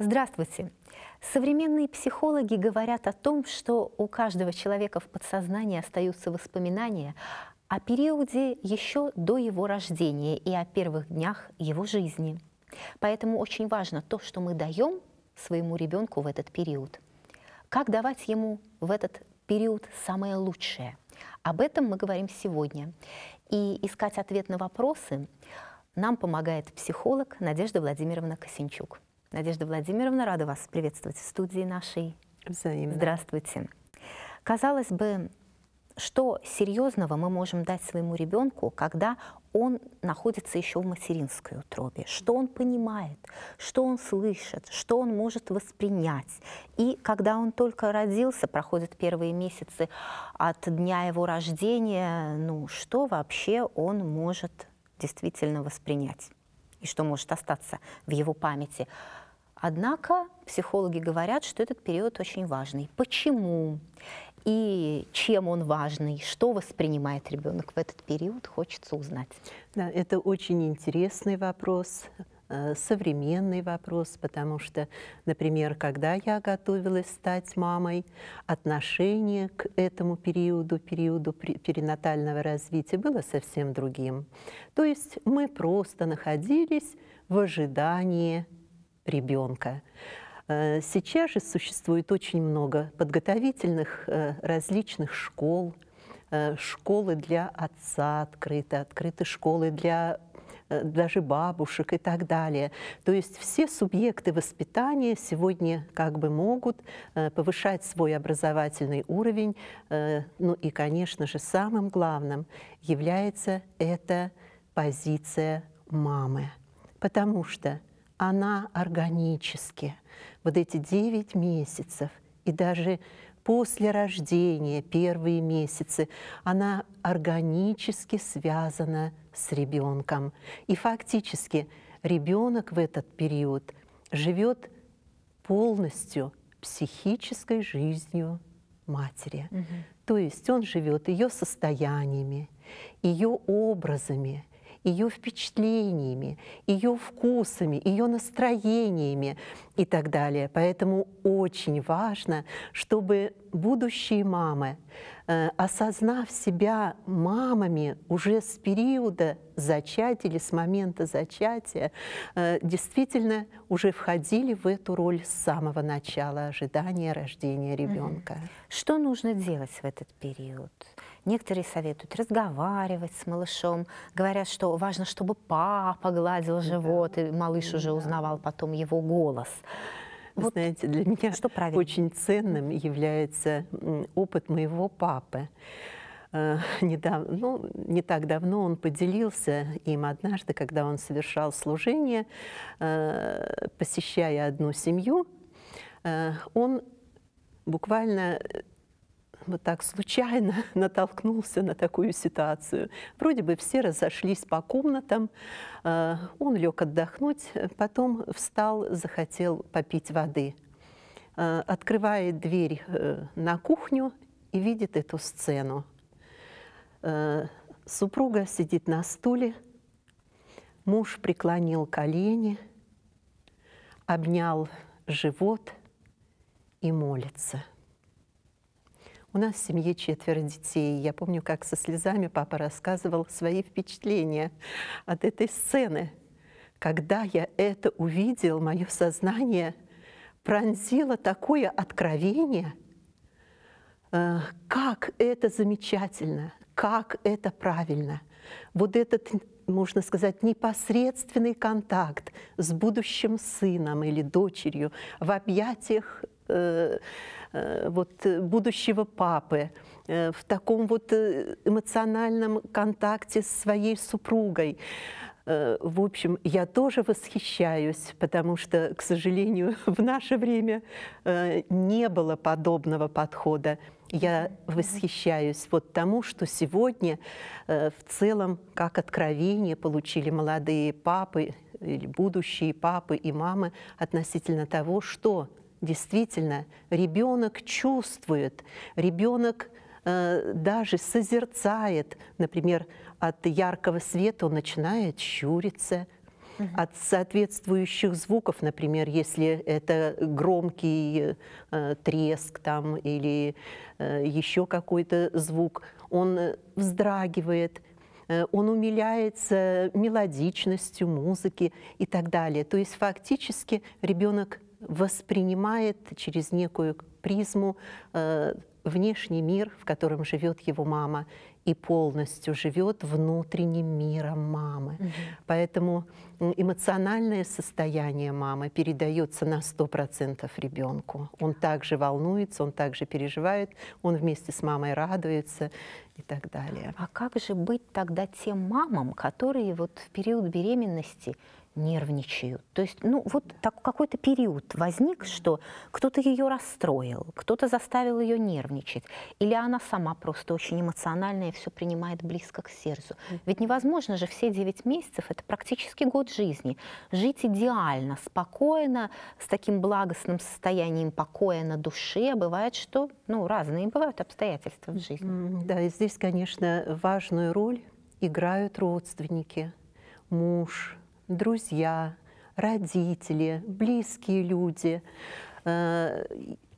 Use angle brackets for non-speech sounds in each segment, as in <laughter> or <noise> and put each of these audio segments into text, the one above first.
Здравствуйте! Современные психологи говорят о том, что у каждого человека в подсознании остаются воспоминания о периоде еще до его рождения и о первых днях его жизни. Поэтому очень важно то, что мы даем своему ребенку в этот период. Как давать ему в этот период самое лучшее? Об этом мы говорим сегодня. И искать ответ на вопросы нам помогает психолог Надежда Владимировна Косинчук. Надежда Владимировна, рада вас приветствовать в студии нашей. Взаимно. Здравствуйте. Казалось бы, что серьезного мы можем дать своему ребенку, когда он находится еще в материнской утробе, что он понимает, что он слышит, что он может воспринять. И когда он только родился, проходят первые месяцы от дня его рождения, ну что вообще он может действительно воспринять и что может остаться в его памяти. Однако психологи говорят, что этот период очень важный. Почему? и чем он важный, что воспринимает ребенок в этот период, хочется узнать. Да, это очень интересный вопрос э, современный вопрос, потому что, например, когда я готовилась стать мамой, отношение к этому периоду, периоду перинатального развития было совсем другим. То есть мы просто находились в ожидании ребенка. Э, сейчас же существует очень много подготовительных э, различных школ, э, школы для отца открыты, открыты школы для даже бабушек и так далее. То есть все субъекты воспитания сегодня как бы могут повышать свой образовательный уровень. Ну и, конечно же, самым главным является эта позиция мамы. Потому что она органически. Вот эти 9 месяцев и даже после рождения, первые месяцы, она органически связана с ребенком. И фактически ребенок в этот период живет полностью психической жизнью матери. Угу. То есть он живет ее состояниями, ее образами, ее впечатлениями, ее вкусами, ее настроениями и так далее. Поэтому очень важно, чтобы будущие мамы, э, осознав себя мамами уже с периода зачатия или с момента зачатия, э, действительно уже входили в эту роль с самого начала ожидания рождения ребенка. Что нужно делать в этот период? Некоторые советуют разговаривать с малышом, говорят, что важно, чтобы папа гладил живот, и малыш уже узнавал потом его голос. Вы вот знаете, для меня что очень ценным является опыт моего папы. Э, Недавно, ну, не так давно он поделился им однажды, когда он совершал служение, э, посещая одну семью, э, он буквально вот так случайно <laughs> натолкнулся на такую ситуацию. Вроде бы все разошлись по комнатам, э, он лег отдохнуть, потом встал, захотел попить воды. Э, открывает дверь э, на кухню и видит эту сцену. Супруга сидит на стуле, муж преклонил колени, обнял живот и молится – у нас в семье четверо детей. Я помню, как со слезами папа рассказывал свои впечатления от этой сцены. Когда я это увидел, мое сознание пронзило такое откровение, э, как это замечательно, как это правильно. Вот этот можно сказать, непосредственный контакт с будущим сыном или дочерью в объятиях Э, э, вот, э, будущего папы, в таком вот эмоциональном контакте с своей супругой. В общем, я тоже восхищаюсь, потому что, к сожалению, <laughs> в наше время не было подобного подхода. Я восхищаюсь вот тому, что сегодня в целом как откровение получили молодые папы или будущие папы и мамы относительно того, что Действительно, ребенок чувствует, ребенок э, даже созерцает, например, от яркого света он начинает щуриться, угу. от соответствующих звуков, например, если это громкий э, треск там или э, еще какой-то звук, он вздрагивает, э, он умиляется мелодичностью музыки и так далее. То есть фактически ребенок воспринимает через некую призму э, внешний мир, в котором живет его мама, и полностью живет внутренним миром мамы. Угу. Поэтому эмоциональное состояние мамы передается на 100% ребенку. Он также волнуется, он также переживает, он вместе с мамой радуется и так далее. А как же быть тогда тем мамам, которые вот в период беременности нервничают. То есть, ну, вот так, какой-то период возник, что кто-то ее расстроил, кто-то заставил ее нервничать, или она сама просто очень эмоциональная и все принимает близко к сердцу. Ведь невозможно же все 9 месяцев, это практически год жизни, жить идеально, спокойно, с таким благостным состоянием покоя на душе. Бывает, что, ну, разные бывают обстоятельства в жизни. Да, и здесь, конечно, важную роль играют родственники, муж, друзья, родители, близкие люди. Э,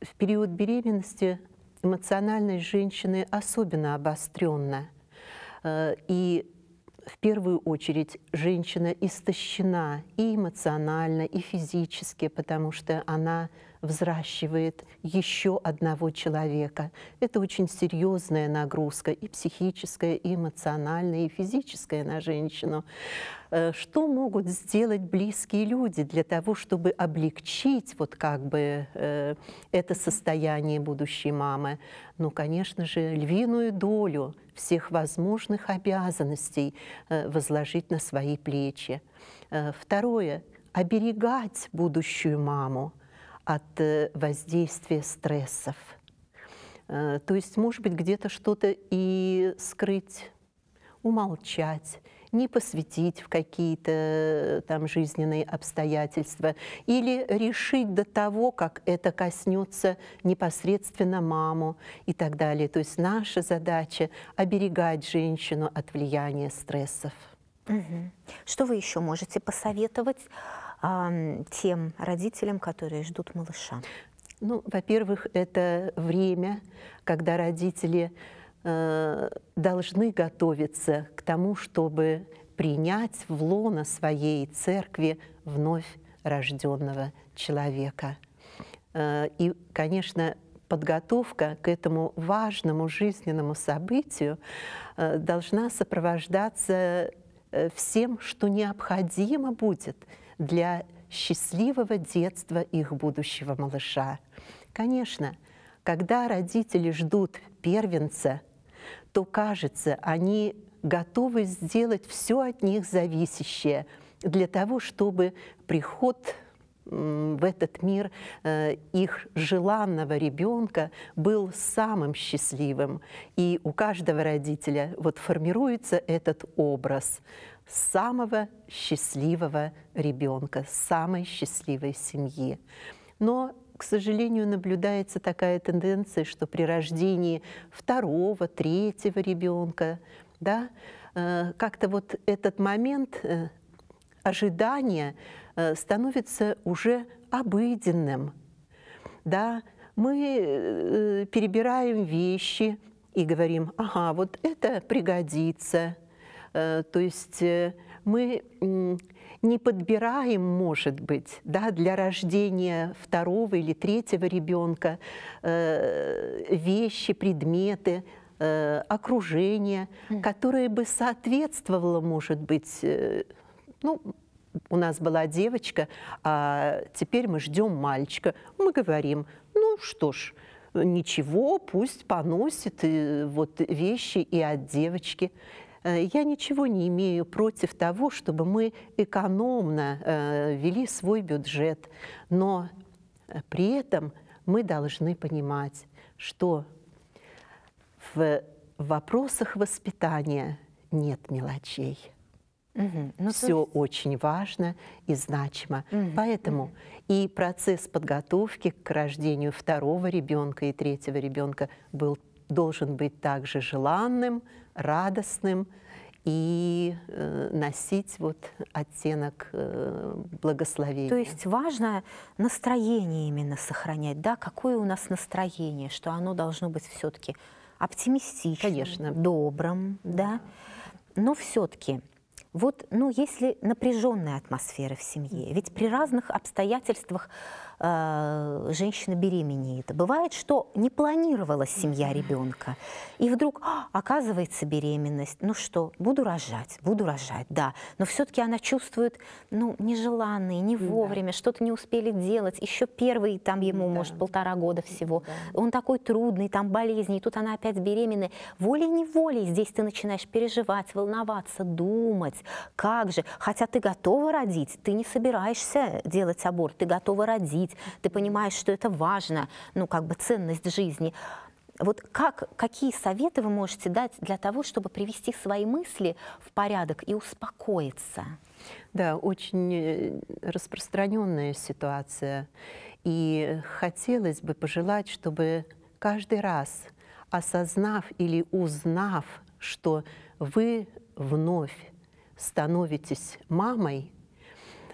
в период беременности эмоциональность женщины особенно обостренна. Э, и в первую очередь женщина истощена и эмоционально, и физически, потому что она взращивает еще одного человека. Это очень серьезная нагрузка и психическая, и эмоциональная, и физическая на женщину. Э, что могут сделать близкие люди для того, чтобы облегчить вот как бы э, это состояние будущей мамы? Ну, конечно же, львиную долю всех возможных обязанностей э, возложить на свои плечи. Второе – оберегать будущую маму от воздействия стрессов. То есть, может быть, где-то что-то и скрыть, умолчать – не посвятить в какие-то э, там жизненные обстоятельства, или решить до того, как это коснется непосредственно маму и так далее. То есть наша задача оберегать женщину от влияния стрессов. Что вы еще можете посоветовать э, тем родителям, которые ждут малыша? Ну, во-первых, это время, когда родители Э, должны готовиться к тому, чтобы принять в лоно своей церкви вновь рожденного человека. Э, и, конечно, подготовка к этому важному жизненному событию э, должна сопровождаться всем, что необходимо будет для счастливого детства их будущего малыша. Конечно, когда родители ждут первенца – что, кажется, они готовы сделать все от них зависящее для того, чтобы приход в этот мир э, их желанного ребенка был самым счастливым. И у каждого родителя вот формируется этот образ самого счастливого ребенка, самой счастливой семьи. Но к сожалению, наблюдается такая тенденция, что при рождении второго, третьего ребенка, да, э, как-то вот этот момент э, ожидания э, становится уже обыденным. Да, мы перебираем вещи и говорим, ага, вот это пригодится. То есть мы не подбираем, может быть, да, для рождения второго или третьего ребенка э, вещи, предметы, э, окружение, mm. которое бы соответствовало, может быть, э, ну, у нас была девочка, а теперь мы ждем мальчика. Мы говорим, ну что ж, ничего, пусть поносит и э, вот вещи и от девочки. Э, я ничего не имею против того, чтобы мы экономно э, вели свой бюджет, но э, при этом мы должны понимать, что в вопросах воспитания нет мелочей. Угу. Ну, Все есть... очень важно и значимо. Угу. Поэтому угу. и процесс подготовки к рождению второго ребенка и третьего ребенка был должен быть также желанным, радостным и э, носить вот оттенок э, благословения. То есть важно настроение именно сохранять, да? Какое у нас настроение, что оно должно быть все-таки оптимистичным, Конечно. добрым, да? Но все-таки вот, ну, если напряженная атмосфера в семье, ведь при разных обстоятельствах э, женщина беременеет. Бывает, что не планировалась семья ребенка, и вдруг а, оказывается беременность. Ну что, буду рожать, буду рожать, да. Но все-таки она чувствует, ну, нежеланные, не вовремя, да. что-то не успели делать. Еще первый, там ему, да. может, полтора года всего. Да. Он такой трудный, там болезни, и тут она опять беременная. Волей-неволей здесь ты начинаешь переживать, волноваться, думать как же, хотя ты готова родить, ты не собираешься делать аборт, ты готова родить, ты понимаешь, что это важно, ну как бы ценность жизни. Вот как, какие советы вы можете дать для того, чтобы привести свои мысли в порядок и успокоиться? Да, очень э, распространенная ситуация. И хотелось бы пожелать, чтобы каждый раз, осознав или узнав, что вы вновь становитесь мамой,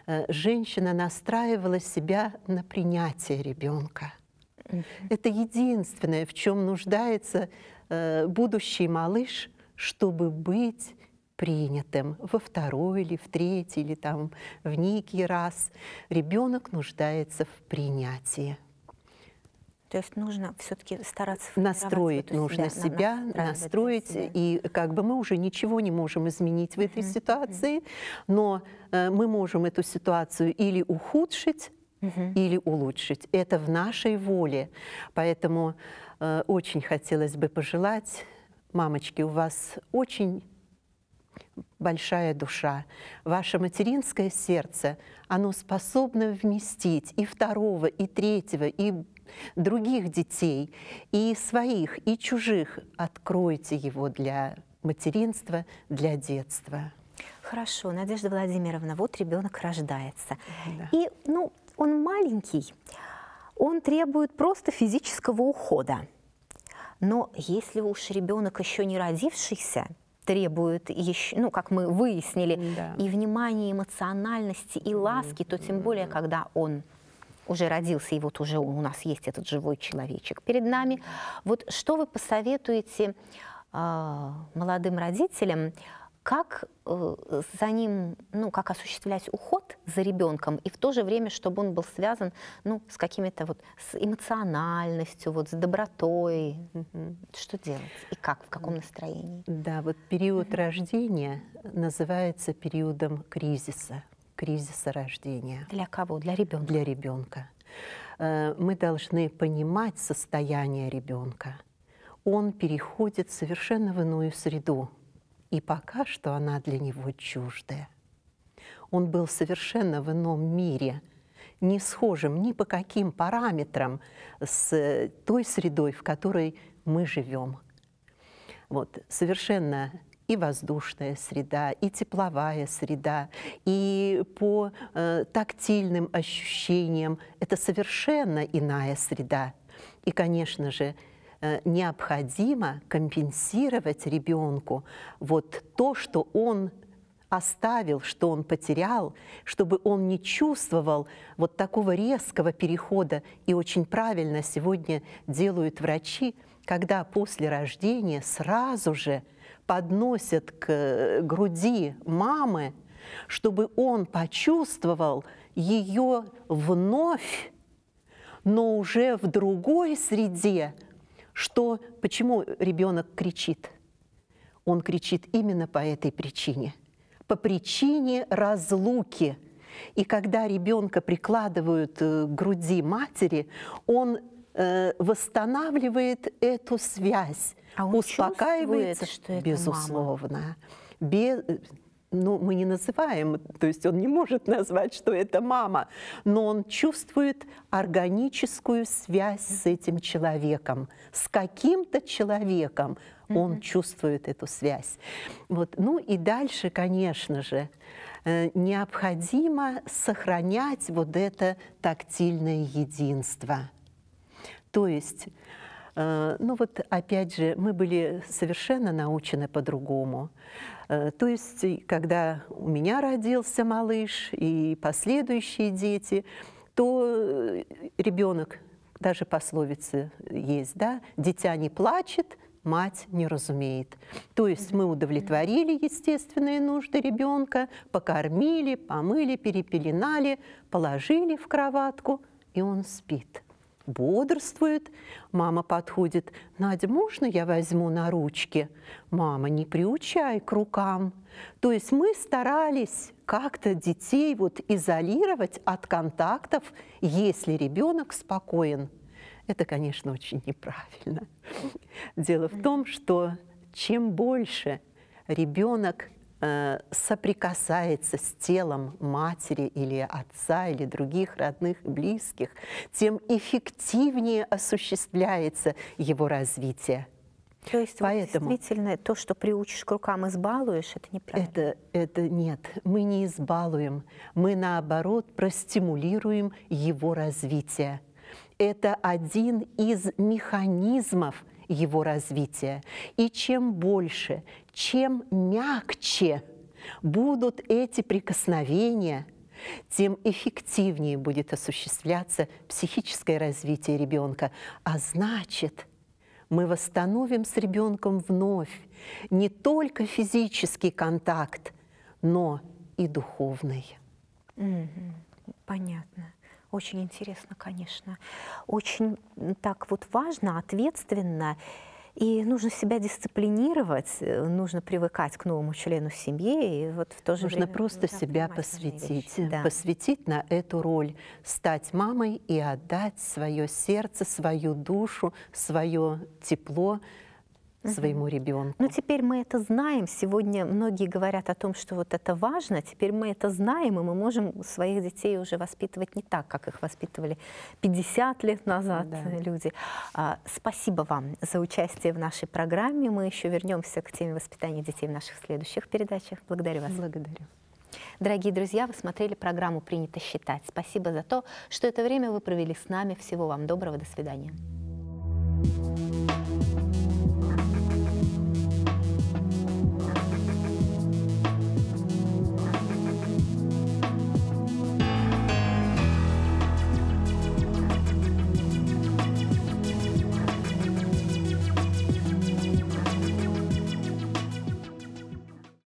э, женщина настраивала себя на принятие ребенка. Это единственное, в чем нуждается э, будущий малыш, чтобы быть принятым во второй или в третий или там в некий раз. Ребенок нуждается в принятии. То есть нужно все-таки стараться настроить нужно себя, себя на, настроить, себя. и как бы мы уже ничего не можем изменить в этой угу, ситуации, но э, мы можем эту ситуацию или ухудшить, угу. или улучшить. Это в нашей воле, поэтому э, очень хотелось бы пожелать, мамочке, у вас очень большая душа, ваше материнское сердце, оно способно вместить и второго, и третьего, и других детей, и своих, и чужих. Откройте его для материнства, для детства. Хорошо, Надежда Владимировна, вот ребенок рождается. Да. И, ну, он маленький, он требует просто физического ухода. Но если уж ребенок еще не родившийся, требует еще, ну, как мы выяснили, да. и внимания, эмоциональности, и ласки, то тем более, когда он уже родился, и вот уже у нас есть этот живой человечек перед нами. Вот что вы посоветуете э, молодым родителям, как э, за ним, ну, как осуществлять уход за ребенком, и в то же время, чтобы он был связан, ну, с какими-то вот, с эмоциональностью, вот, с добротой. mm Что делать и как, в каком настроении? Да, вот период mm рождения называется периодом кризиса кризиса рождения. Для кого? Для ребенка? Для ребенка. Э, мы должны понимать состояние ребенка. Он переходит совершенно в иную среду, и пока что она для него чуждая. Он был совершенно в ином мире, не схожим ни по каким параметрам с э, той средой, в которой мы живем. Вот, совершенно и воздушная среда, и тепловая среда, и по э, тактильным ощущениям. Это совершенно иная среда. И, конечно же, э, необходимо компенсировать ребенку вот то, что он оставил, что он потерял, чтобы он не чувствовал вот такого резкого перехода. И очень правильно сегодня делают врачи, когда после рождения сразу же – подносят к э, груди мамы, чтобы он почувствовал ее вновь, но уже в другой среде, что почему ребенок кричит. Он кричит именно по этой причине, по причине разлуки. И когда ребенка прикладывают э, к груди матери, он Э, восстанавливает эту связь, а он успокаивает, что это безусловно. Мама. Без, э, ну, мы не называем, то есть он не может назвать, что это мама, но он чувствует органическую связь с этим человеком, с каким-то человеком mm -hmm. он чувствует эту связь. Вот. Ну и дальше, конечно же, э, необходимо сохранять вот это тактильное единство. То есть, э, ну вот опять же, мы были совершенно научены по-другому. Э, то есть, когда у меня родился малыш и последующие дети, то э, ребенок даже пословица есть, да, дитя не плачет, мать не разумеет. То есть мы удовлетворили естественные нужды ребенка, покормили, помыли, перепеленали, положили в кроватку, и он спит бодрствует. Мама подходит. «Надя, можно я возьму на ручки?» «Мама, не приучай к рукам». То есть мы старались как-то детей вот изолировать от контактов, если ребенок спокоен. Это, конечно, очень неправильно. Дело в том, что чем больше ребенок Э, соприкасается с телом матери или отца или других родных и близких, тем эффективнее осуществляется его развитие. То есть Поэтому, вот действительно то, что приучишь к рукам, избалуешь, это неправильно? Это, это нет, мы не избалуем, мы наоборот простимулируем его развитие. Это один из механизмов его развития. И чем больше, чем мягче будут эти прикосновения, тем эффективнее будет осуществляться психическое развитие ребенка. А значит, мы восстановим с ребенком вновь не только физический контакт, но и духовный. Mm-hmm. Понятно. Очень интересно, конечно. Очень так вот важно, ответственно. И нужно себя дисциплинировать, э, нужно привыкать к новому члену семьи. И вот в то же нужно время просто себя посвятить, э, да. посвятить на эту роль, стать мамой и отдать свое сердце, свою душу, свое тепло своему ребенку. Ну теперь мы это знаем. Сегодня многие говорят о том, что вот это важно. Теперь мы это знаем, и мы можем своих детей уже воспитывать не так, как их воспитывали 50 лет назад да. Э, люди. А, спасибо вам за участие в нашей программе. Мы еще вернемся к теме воспитания детей в наших следующих передачах. Благодарю вас. Благодарю. Дорогие друзья, вы смотрели программу «Принято считать». Спасибо за то, что это время вы провели с нами. Всего вам доброго. До свидания.